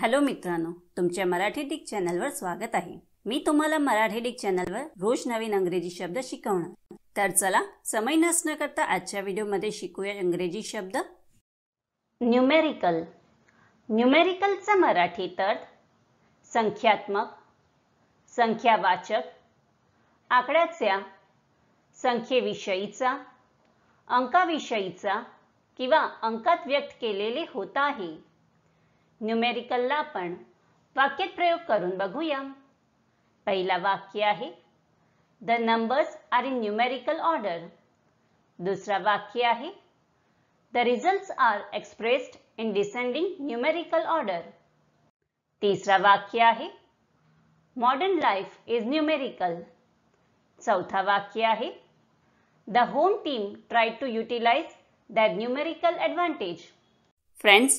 hello मित्रांनो तुमच्या Marathi Dick चॅनलवर स्वागत आहे मी तुम्हाला मराठी डिक चॅनलवर रोज नवीन अंग्रेजी शब्द शिकवणार तर चला समय नसणं करता आजच्या व्हिडिओमध्ये शिकूया इंग्रजी शब्द न्यूमेरिकल न्यूमेरिकलचा मराठी अर्थ संख्यात्मक संख्यावाचक आकड्याच्या संख्येविषयीचा अंकाविषयीचा किंवा अंकात व्यक्त केलेले होत आहे न्यूमेरिकल आपण प्रयोग कर बघूया वाक्य है the numbers are in numerical order दुसरा वाक्य है the result are expressed in descending numerical order तीसरा वाक्य है मॉडर्न लाइफ इज न्यूमेरिकल चौथा वाक्य है the home team try to utilise that numerical advantage friends